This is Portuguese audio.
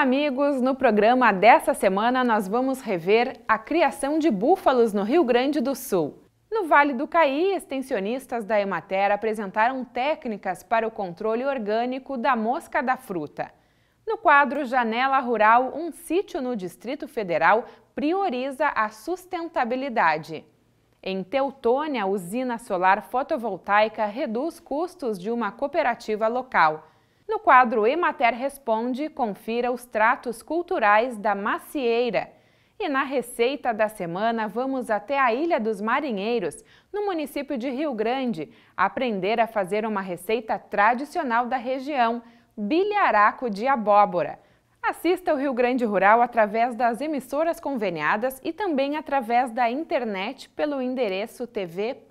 Olá, amigos! No programa dessa semana, nós vamos rever a criação de búfalos no Rio Grande do Sul. No Vale do Caí, extensionistas da Emater apresentaram técnicas para o controle orgânico da mosca da fruta. No quadro Janela Rural, um sítio no Distrito Federal prioriza a sustentabilidade. Em Teutônia, usina solar fotovoltaica reduz custos de uma cooperativa local. No quadro Emater Responde, confira os tratos culturais da macieira. E na receita da semana, vamos até a Ilha dos Marinheiros, no município de Rio Grande, aprender a fazer uma receita tradicional da região, bilharaco de abóbora. Assista o Rio Grande Rural através das emissoras conveniadas e também através da internet pelo endereço tv.emater.tche.br.